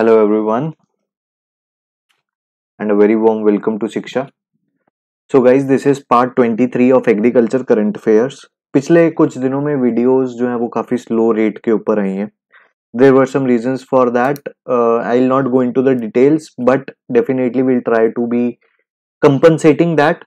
Hello everyone and a very warm welcome to Shiksha so guys this is part 23 of agriculture current affairs. पिछले कुछ दिनों में videos जो हैं वो काफ़ी स्लो रेट के ऊपर आई हैं there were some reason for that I will not go into the details but definitely will try to be compensating that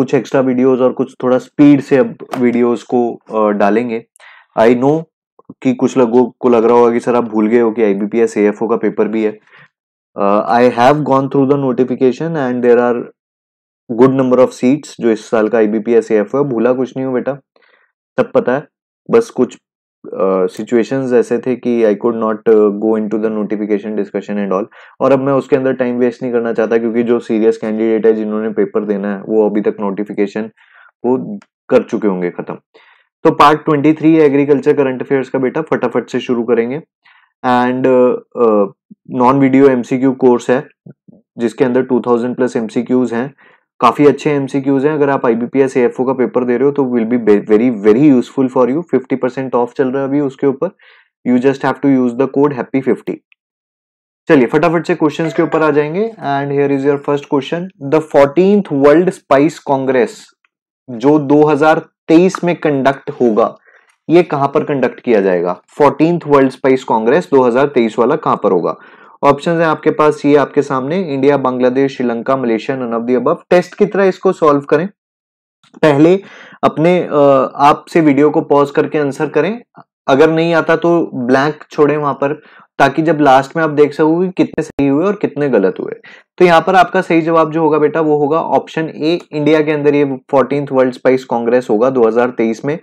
कुछ एक्स्ट्रा वीडियोज और कुछ थोड़ा स्पीड से अब वीडियोज को uh, डालेंगे आई नो कि कुछ लोगों को लग रहा होगा कि सर आप भूल गए हो कि आईबीपीएस एएफओ का पेपर भी है I have gone through the notification and there are good number of seats जो इस साल का आईबीपीएस एएफओ है भूला कुछ नहीं हो बेटा सब पता है बस कुछ सिचुएशन uh, ऐसे थे कि I could not go into the notification discussion and all और अब मैं उसके अंदर टाइम वेस्ट नहीं करना चाहता क्योंकि जो सीरियस कैंडिडेट है जिन्होंने पेपर देना है वो अभी तक नोटिफिकेशन वो कर चुके होंगे खत्म तो part twenty three agriculture current affairs का बेटा फटाफट से शुरू करेंगे and non video MCQ course है जिसके अंदर 2000 प्लस एमसीक्यूज हैं काफ़ी अच्छे एमसीक्यूज हैं अगर आप आईबीपीएस एएफओ का पेपर दे रहे हो तो will be very very useful for you 50 percent off चल रहा है अभी उसके ऊपर you just have to use the code happy fifty चलिए फटाफट से क्वेश्चंस के ऊपर आ जाएंगे and here is your first question the fourteenth world spice congress जो 2000 तेईस में कंडक्ट होगा ये कहां पर कंडक्ट किया जाएगा फोर्टीन वर्ल्ड स्पाइस कांग्रेस 2023 वाला कहां पर होगा ऑप्शन है आपके पास ये आपके सामने India Bangladesh Sri Lanka Malaysia none of the above test की तरह इसको सॉल्व करें पहले अपने आपसे वीडियो को पॉज करके आंसर करें अगर नहीं आता तो ब्लैंक छोड़ें वहां पर ताकि जब लास्ट में आप देख सको कि कितने सही हुए और कितने गलत हुए तो यहाँ पर आपका सही जवाब जो होगा बेटा वो होगा ऑप्शन ए इंडिया के अंदर ये फोर्टीन वर्ल्ड स्पाइस कांग्रेस होगा 2023 में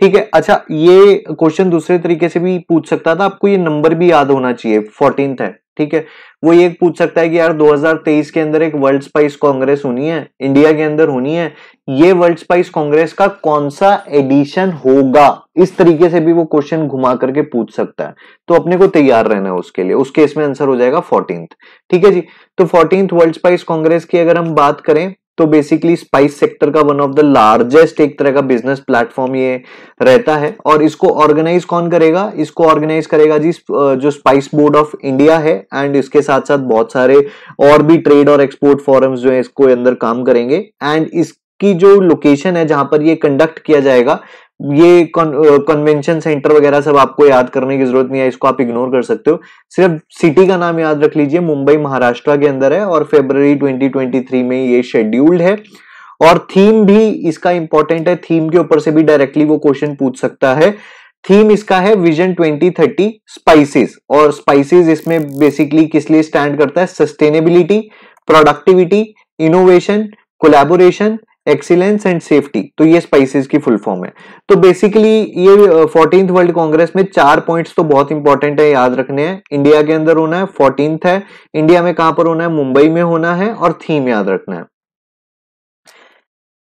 ठीक है अच्छा ये क्वेश्चन दूसरे तरीके से भी पूछ सकता था आपको ये नंबर भी याद होना चाहिए फोर्टीन है ठीक है वो ये पूछ सकता है कि यार 2023 के अंदर एक वर्ल्ड स्पाइस कांग्रेस होनी है इंडिया के अंदर होनी है ये वर्ल्ड स्पाइस कांग्रेस का कौन सा एडिशन होगा इस तरीके से भी वो क्वेश्चन घुमा करके पूछ सकता है तो अपने को तैयार रहना है उसके लिए उस केस में आंसर हो जाएगा फोर्टींथ ठीक है जी तो फोर्टींथ वर्ल्ड स्पाइस कांग्रेस की अगर हम बात करें तो बेसिकली स्पाइस सेक्टर का वन ऑफ द लार्जेस्ट एक तरह का बिजनेस प्लेटफॉर्म ये रहता है और इसको ऑर्गेनाइज कौन करेगा इसको ऑर्गेनाइज करेगा जी जो स्पाइस बोर्ड ऑफ इंडिया है एंड इसके साथ साथ बहुत सारे और भी ट्रेड और एक्सपोर्ट फोरम्स जो है इसको अंदर काम करेंगे एंड इस की जो लोकेशन है जहां पर ये कंडक्ट किया जाएगा ये कन्वेंशन सेंटर वगैरह सब आपको याद करने की जरूरत नहीं है इसको आप इग्नोर कर सकते हो सिर्फ सिटी का नाम याद रख लीजिए मुंबई महाराष्ट्र के अंदर है और फेबर 2023 में ये शेड्यूल्ड है और थीम भी इसका इंपॉर्टेंट है थीम के ऊपर से भी डायरेक्टली वो क्वेश्चन पूछ सकता है थीम इसका है विजन 2030 स्पाइसेस और स्पाइसेस इसमें बेसिकली किस लिए स्टैंड करता है sustainability productivity innovation collaboration excellence and safety तो ये स्पाइसेस की फुल फॉर्म है तो बेसिकली ये फोर्टीन वर्ल्ड कांग्रेस में चार पॉइंट्स तो बहुत इंपॉर्टेंट है याद रखने हैं इंडिया के अंदर होना है फोर्टीन है इंडिया में कहां पर होना है मुंबई में होना है और थीम याद रखना है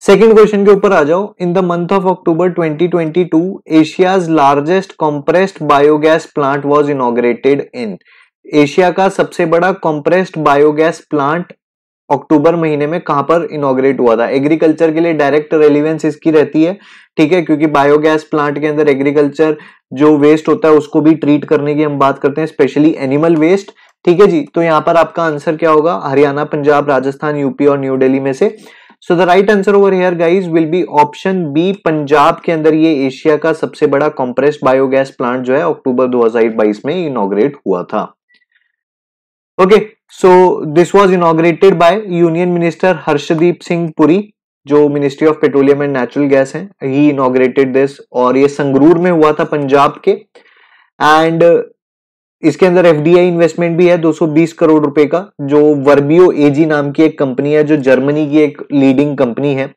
सेकेंड क्वेश्चन के ऊपर आ जाओ in the month of October 2022 Asia's largest compressed biogas plant was inaugurated in Asia का सबसे बड़ा कॉम्प्रेस्ड बायोगैस प्लांट अक्टूबर महीने में कहां पर इनोग्रेट हुआ था एग्रीकल्चर के लिए डायरेक्ट रेलिवेंस इसकी रहती है ठीक है क्योंकि बायोगैस प्लांट के अंदर एग्रीकल्चर जो वेस्ट होता है उसको भी ट्रीट करने की हम बात करते हैं स्पेशली एनिमल वेस्ट ठीक है जी तो यहाँ पर आपका आंसर क्या होगा हरियाणा पंजाब राजस्थान यूपी और न्यू डेली में से so the right answer over here guys will be option B Punjab के अंदर ये एशिया का सबसे बड़ा कॉम्प्रेस्ड बायोगैस प्लांट जो है अक्टूबर दो में इनोग्रेट हुआ था okay okay, so this was inaugurated by union minister Harshdeep Singh Puri जो ministry of petroleum and natural gas है ही इनोग्रेटेड दिस और ये संगरूर में हुआ था पंजाब के एंड इसके अंदर एफ इन्वेस्टमेंट भी है 220 करोड़ रुपए का जो वर्बियो एजी नाम की एक कंपनी है जो जर्मनी की एक लीडिंग कंपनी है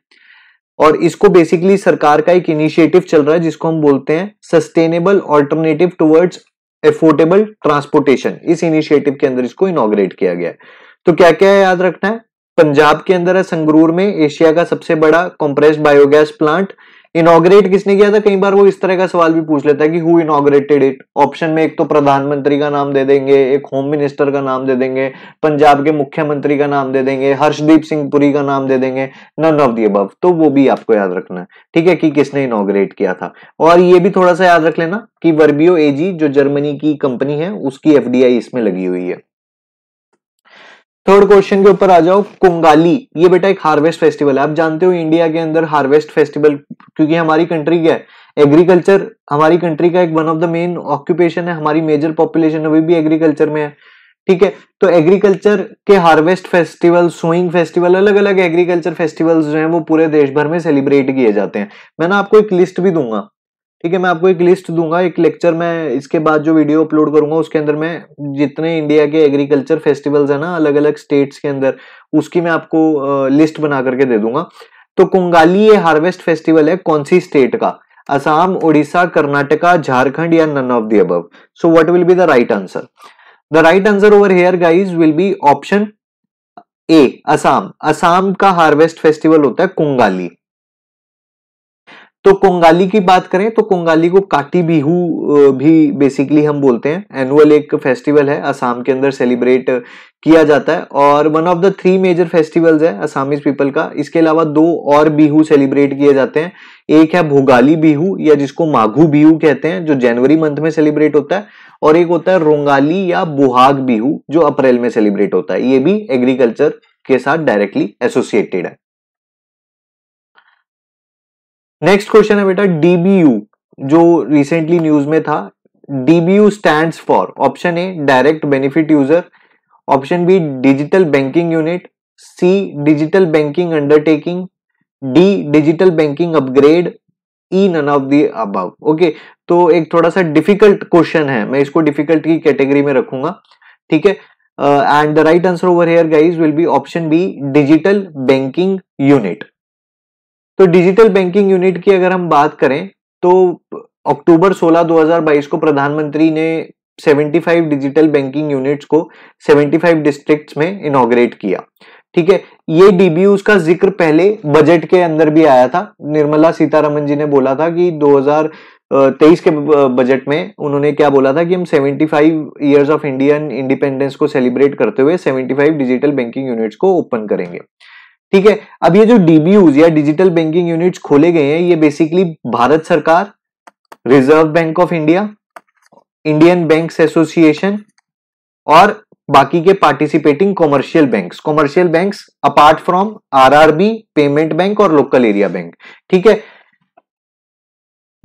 और इसको बेसिकली सरकार का एक इनिशिएटिव चल रहा है जिसको हम बोलते हैं sustainable alternative towards affordable transportation इस इनिशिएटिव के अंदर इसको इनोग्रेट किया गया है तो क्या क्या याद रखना है पंजाब के अंदर है संगरूर में एशिया का सबसे बड़ा कंप्रेस्ड बायोगैस प्लांट इनोग्रेट किसने किया था कई बार वो इस तरह का सवाल भी पूछ लेता है कि हु इनोग्रेटेड इट ऑप्शन में एक तो प्रधानमंत्री का नाम दे देंगे एक होम मिनिस्टर का नाम दे देंगे पंजाब के मुख्यमंत्री का नाम दे देंगे हर्षदीप सिंह पुरी का नाम दे देंगे नन ऑफ दी अबव तो वो भी आपको याद रखना है ठीक है कि किसने इनोग्रेट किया था और ये भी थोड़ा सा याद रख लेना कि वर्बियो एजी जो जर्मनी की कंपनी है उसकी एफडीआई इसमें लगी हुई है थर्ड क्वेश्चन के ऊपर आ जाओ कुंगाली ये बेटा एक हार्वेस्ट फेस्टिवल है आप जानते हो इंडिया के अंदर हार्वेस्ट फेस्टिवल क्योंकि हमारी कंट्री क्या है एग्रीकल्चर हमारी कंट्री का एक one of the main occupation है हमारी मेजर पॉपुलेशन अभी भी एग्रीकल्चर में है ठीक है तो एग्रीकल्चर के हार्वेस्ट फेस्टिवल सोइंग फेस्टिवल अलग अलग एग्रीकल्चर फेस्टिवल्स जो हैं वो पूरे देश भर में सेलिब्रेट किए जाते हैं मैं ना आपको एक लिस्ट भी दूंगा ठीक है मैं आपको एक लिस्ट दूंगा एक लेक्चर में इसके बाद जो वीडियो अपलोड करूंगा उसके अंदर मैं जितने इंडिया के एग्रीकल्चर फेस्टिवल्स है ना अलग अलग स्टेट्स के अंदर उसकी मैं आपको लिस्ट बना करके दे दूंगा तो कुंगाली ये हार्वेस्ट फेस्टिवल है कौन सी स्टेट का असम उड़ीसा कर्नाटका झारखंड या none of the above so what will be the right answer the right answer over here guys will be option A Assam Assam का हार्वेस्ट फेस्टिवल होता है कुंगाली तो कोंगाली की बात करें तो कोंगाली को काटी बिहू भी बेसिकली हम बोलते हैं एनुअल एक फेस्टिवल है असम के अंदर सेलिब्रेट किया जाता है और one of the three major festivals है असामीज पीपल का इसके अलावा दो और बिहू सेलिब्रेट किए जाते हैं एक है भोगाली बिहू या जिसको माघू बिहू कहते हैं जो जनवरी मंथ में सेलिब्रेट होता है और एक होता है रोंगाली या बुहाग बिहू जो अप्रैल में सेलिब्रेट होता है ये भी एग्रीकल्चर के साथ डायरेक्टली एसोसिएटेड है नेक्स्ट क्वेश्चन है बेटा डीबीयू जो रिसेंटली न्यूज में था DBU stand for option A direct benefit user option B digital banking unit C digital banking undertaking D digital banking upgrade E none of the above okay तो एक थोड़ा सा difficult question है मैं इसको difficult की कैटेगरी में रखूंगा ठीक है and the right answer over here guys will be option B digital banking unit तो डिजिटल बैंकिंग यूनिट की अगर हम बात करें तो अक्टूबर 16 2022 को प्रधानमंत्री ने 75 डिजिटल बैंकिंग यूनिट्स को 75 डिस्ट्रिक्ट्स में इनोग्रेट किया ठीक है ये डीबीयूज का जिक्र पहले बजट के अंदर भी आया था निर्मला सीतारमन जी ने बोला था कि 2023 के बजट में उन्होंने क्या बोला था कि हम 75 ईयर्स ऑफ इंडियन इंडिपेंडेंस को सेलिब्रेट करते हुए 75 डिजिटल बैंकिंग यूनिट्स को ओपन करेंगे ठीक है अब ये जो डीबीयूज या डिजिटल बैंकिंग यूनिट खोले गए हैं ये बेसिकली भारत सरकार Reserve Bank of India Indian Banks Association और बाकी के participating commercial banks commercial banks apart from RRB payment bank और लोकल एरिया बैंक ठीक है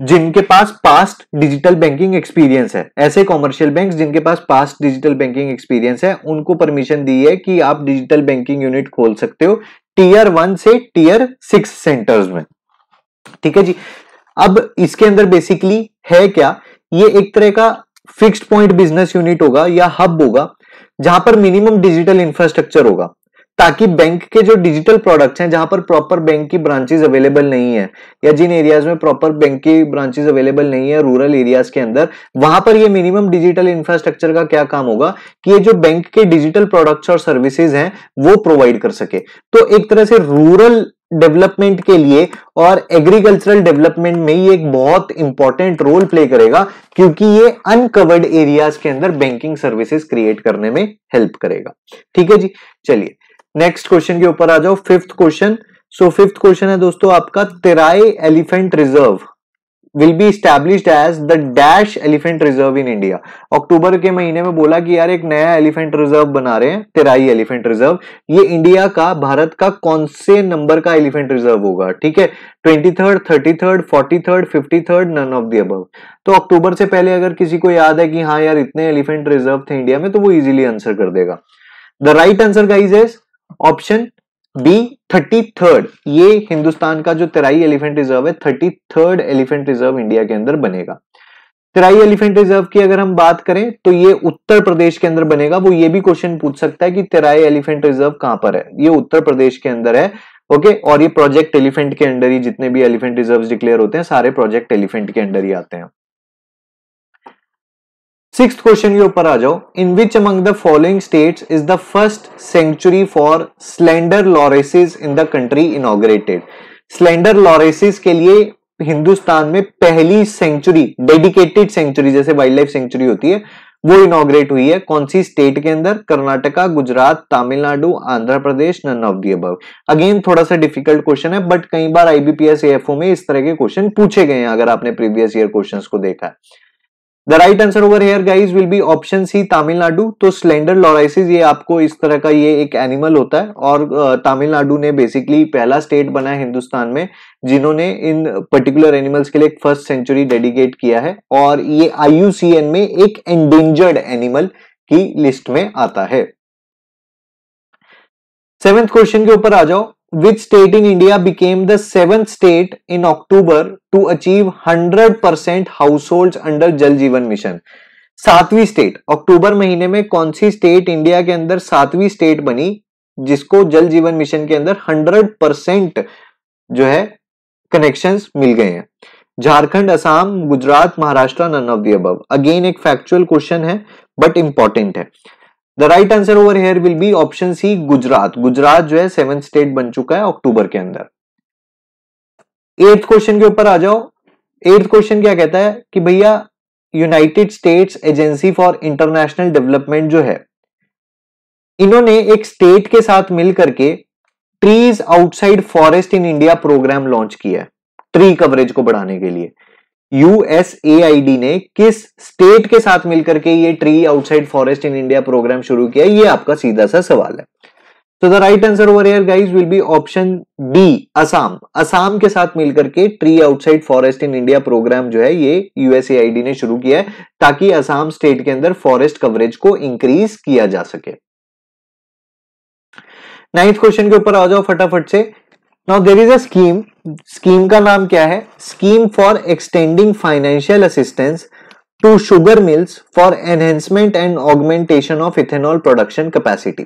जिनके पास पास्ट डिजिटल बैंकिंग एक्सपीरियंस है ऐसे कॉमर्शियल बैंक्स जिनके पास पास्ट डिजिटल बैंकिंग एक्सपीरियंस है उनको परमिशन दी है कि आप डिजिटल बैंकिंग यूनिट खोल सकते हो टीयर वन से टीयर सिक्स सेंटर्स में ठीक है जी अब इसके अंदर बेसिकली है क्या ये एक तरह का फिक्स्ड पॉइंट बिजनेस यूनिट होगा या हब होगा जहां पर मिनिमम डिजिटल इंफ्रास्ट्रक्चर होगा ताकि बैंक के जो डिजिटल प्रोडक्ट्स हैं जहां पर प्रॉपर बैंक की ब्रांचेज अवेलेबल नहीं है या जिन एरियाज में प्रॉपर बैंक की ब्रांचेज अवेलेबल नहीं है रूरल एरियाज के अंदर वहां पर ये मिनिमम डिजिटल इंफ्रास्ट्रक्चर का क्या काम होगा कि ये जो बैंक के डिजिटल प्रोडक्ट्स और सर्विसेज हैं वो प्रोवाइड कर सके तो एक तरह से रूरल डेवलपमेंट के लिए और एग्रीकल्चरल डेवलपमेंट में ये एक बहुत इंपॉर्टेंट रोल प्ले करेगा क्योंकि ये अनकवर्ड एरियाज के अंदर बैंकिंग सर्विसेज क्रिएट करने में हेल्प करेगा ठीक है जी चलिए नेक्स्ट क्वेश्चन के ऊपर आ जाओ fifth question so fifth question है दोस्तों आपका Terai elephant reserve will be establish as the dash elephant reserve in India October के महीने में बोला कि यार एक नया एलिफेंट रिजर्व बना रहे हैं तिराई एलिफेंट रिजर्व ये इंडिया का भारत का कौन से नंबर का एलिफेंट रिजर्व होगा ठीक है twenty third thirty third forty third fifty third none of the above तो अक्टूबर से पहले अगर किसी को याद है कि हाँ यार इतने एलिफेंट रिजर्व थे इंडिया में तो वो इजिली आंसर कर देगा द राइट आंसर का is option B thirty third ये हिंदुस्तान का जो तराई एलिफेंट रिजर्व है thirty third elephant reserve India के अंदर बनेगा तराई एलिफेंट रिजर्व की अगर हम बात करें तो ये उत्तर प्रदेश के अंदर बनेगा वो ये भी क्वेश्चन पूछ सकता है कि तराई एलिफेंट रिजर्व कहां पर है ये उत्तर प्रदेश के अंदर है ओके और ये प्रोजेक्ट एलिफेंट के अंडर ही जितने भी एलिफेंट रिजर्व डिक्लेयर होते हैं सारे प्रोजेक्ट एलिफेंट के अंडर ही आते हैं सिक्स क्वेश्चन के ऊपर आ जाओ in which among the following states is the first sanctuary for slender loris in the country inaugurated slender loris के लिए हिंदुस्तान में पहली सेंचुरी डेडिकेटेड सेंचुरी जैसे वाइल्ड लाइफ सेंचुरी होती है वो इनोग्रेट हुई है कौन सी स्टेट के अंदर Karnataka Gujarat Tamil Nadu Andhra Pradesh none of the above again थोड़ा सा डिफिकल्ट क्वेश्चन है बट कई बार आईबीपीएस एफ में इस तरह के क्वेश्चन पूछे गए हैं अगर आपने प्रीवियस ईयर क्वेश्चन को देखा है the right answer over here guys will be option C Tamil Nadu तो स्लेंडर लॉराइसिस ये आपको इस तरह का ये एक एनिमल होता है और तमिलनाडु ने बेसिकली पहला स्टेट बना है हिंदुस्तान में जिन्होंने इन पर्टिकुलर एनिमल्स के लिए एक फर्स्ट सेंचुरी डेडिकेट किया है और ये आई में एक एंडेंजर्ड एनिमल की लिस्ट में आता है सेवेंथ क्वेश्चन के ऊपर आ जाओ which state in India became the seventh state in October to achieve 100% households under Jal Jeevan Mission? सातवीं स्टेट अक्टूबर महीने में कौन सी स्टेट इंडिया के अंदर सातवीं स्टेट बनी जिसको जल जीवन मिशन के अंदर 100 परसेंट जो है कनेक्शंस मिल गए हैं Jharkhand Assam Gujarat Maharashtra none of the अगेन एक फैक्चुअल क्वेश्चन है बट इंपॉर्टेंट है the right answer over here will be option C Gujarat Gujarat जो है सेवन स्टेट बन चुका है अक्टूबर के अंदर एट्थ क्वेश्चन के ऊपर आ जाओ एट्थ क्वेश्चन क्या कहता है कि भैया United States Agency for International Development जो है इन्होंने एक स्टेट के साथ मिलकर के trees outside forest in India programme launch किया है ट्री कवरेज को बढ़ाने के लिए USAID ने किस स्टेट के साथ मिलकर के ये tree outside forest in India programme शुरू किया ये आपका सीधा सा सवाल है तो the right answer over here guys will be option D Assam Assam के साथ मिलकर के tree outside forest in India programme जो है ये यूएसएआईडी ने शुरू किया है ताकि असम स्टेट के अंदर फॉरेस्ट कवरेज को इंक्रीज किया जा सके नाइन्थ क्वेश्चन के ऊपर आ जाओ फटाफट से now there is a scheme scheme का नाम क्या है scheme for extending financial assistance to sugar mills for enhancement and augmentation of ethanol production capacity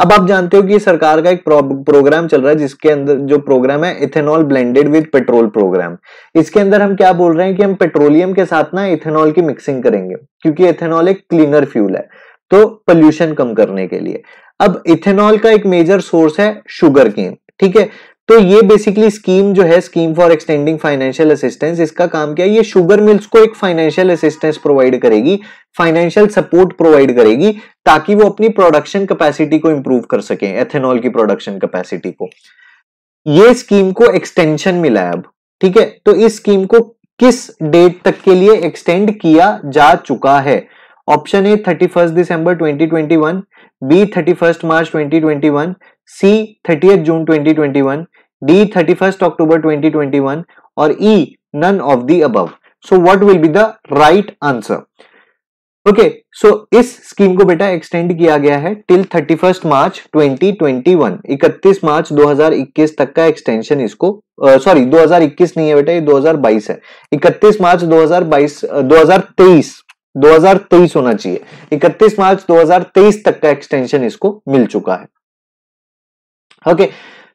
अब आप जानते हो कि सरकार का एक प्रोग्राम चल रहा है जिसके अंदर जो प्रोग्राम है ethanol blended with petrol programme इसके अंदर हम क्या बोल रहे हैं कि हम पेट्रोलियम के साथ ना इथेनॉल की मिक्सिंग करेंगे क्योंकि इथेनॉल एक क्लीनर फ्यूल है तो पोल्यूशन कम करने के लिए अब इथेनॉल का एक मेजर सोर्स है शुगर केन ठीक है तो ये बेसिकली स्कीम जो है scheme for extending financial assistance इसका काम क्या है ये शुगर मिल्स को एक फाइनेंशियल असिस्टेंस प्रोवाइड करेगी फाइनेंशियल सपोर्ट प्रोवाइड करेगी ताकि वो अपनी प्रोडक्शन कैपेसिटी को इंप्रूव कर सके एथेनॉल की प्रोडक्शन कैपेसिटी को ये स्कीम को एक्सटेंशन मिला है अब ठीक है तो इस स्कीम को किस डेट तक के लिए एक्सटेंड किया जा चुका है option A thirty first December twenty twenty one B thirty first March twenty twenty one C thirty June twenty twenty one D thirty first October twenty twenty one और E none of the above so what will be the right answer okay so इस scheme को बेटा extend किया गया है till thirty first March twenty twenty one इकतीस मार्च दो हजार इक्कीस तक का एक्सटेंशन इसको सॉरी दो हजार इक्कीस नहीं है बेटा ये दो हजार बाईस है इकतीस मार्च दो हजार बाईस दो हजार तेईस 2023 होना चाहिए 31 मार्च 2023 तक का एक्सटेंशन इसको मिल चुका है ओके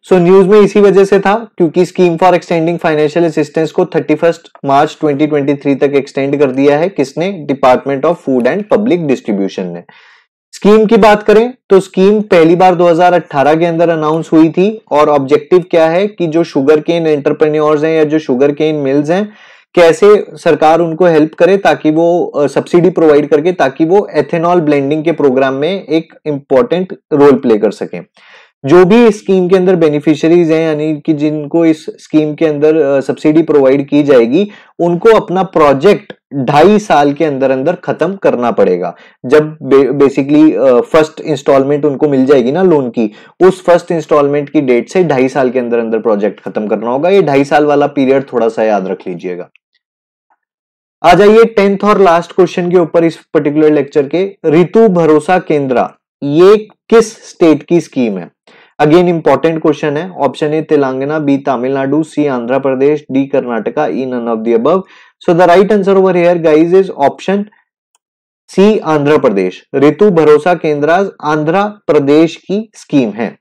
सो न्यूज में इसी वजह से था क्योंकि scheme for extending financial assistance को 31 मार्च 2023 तक एक्सटेंड कर दिया है किसने department of food and public distribution ने स्कीम की बात करें तो स्कीम पहली बार 2018 के अंदर अनाउंस हुई थी और ऑब्जेक्टिव क्या है कि जो शुगर केन एंटरप्रेन्योर्स हैं या जो शुगर केन मिल्स हैं कैसे सरकार उनको हेल्प करे ताकि वो सब्सिडी प्रोवाइड करके ताकि वो एथेनॉल ब्लेंडिंग के प्रोग्राम में एक इम्पॉर्टेंट रोल प्ले कर सके जो भी इस स्कीम के अंदर बेनिफिशियरीज हैं यानी कि जिनको इस स्कीम के अंदर सब्सिडी प्रोवाइड की जाएगी उनको अपना प्रोजेक्ट ढाई साल के अंदर अंदर खत्म करना पड़ेगा जब बे, बेसिकली फर्स्ट इंस्टॉलमेंट उनको मिल जाएगी ना लोन की उस फर्स्ट इंस्टॉलमेंट की डेट से ढाई साल के अंदर अंदर प्रोजेक्ट खत्म करना होगा ये ढाई साल वाला पीरियड थोड़ा सा याद रख लीजिएगा आ जाइए टेंथ और लास्ट क्वेश्चन के ऊपर इस पर्टिकुलर लेक्चर के ऋतु भरोसा केंद्र ये किस स्टेट की स्कीम है अगेन इंपॉर्टेंट क्वेश्चन है option A Telangana B Tamil Nadu C Andhra Pradesh D Karnataka E none of the above so the right answer over here guys is option C Andhra Pradesh Rythu Bharosa Kendra Andhra प्रदेश की स्कीम है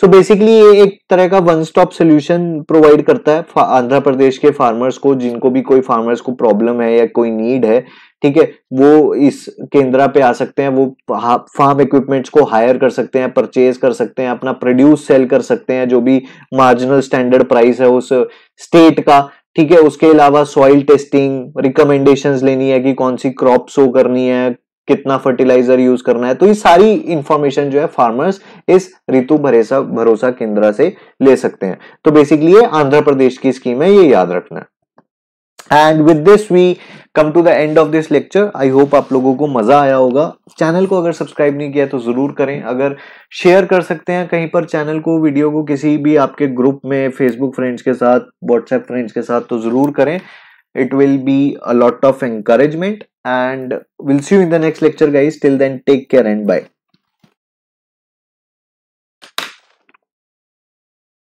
सो बेसिकली ये एक तरह का वन स्टॉप सोल्यूशन प्रोवाइड करता है आंध्र प्रदेश के फार्मर्स को जिनको भी कोई फार्मर्स को प्रॉब्लम है या कोई नीड है ठीक है वो इस केंद्रा पे आ सकते हैं वो फार्म इक्विपमेंट्स को हायर कर सकते हैं परचेज कर सकते हैं अपना प्रोड्यूस सेल कर सकते हैं जो भी मार्जिनल स्टैंडर्ड प्राइस है उस स्टेट का ठीक है उसके अलावा सॉइल टेस्टिंग रिकमेंडेशंस लेनी है कि कौन सी क्रॉप शो करनी है कितना फर्टिलाइजर यूज करना है तो ये सारी इंफॉर्मेशन जो है फार्मर्स इस ऋतु भरोसा भरोसा केंद्र से ले सकते हैं तो बेसिकली ये आंध्र प्रदेश की स्कीम है ये याद रखना है and with this we come to the end of this lecture I hope आप लोगों को मजा आया होगा चैनल को अगर सब्सक्राइब नहीं किया तो जरूर करें अगर शेयर कर सकते हैं कहीं पर चैनल को वीडियो को किसी भी आपके ग्रुप में फेसबुक फ्रेंड्स के साथ व्हाट्सएप फ्रेंड्स के साथ तो जरूर करें it will be a lot of encouragement and we'll see you in the next lecture guys till then take care and bye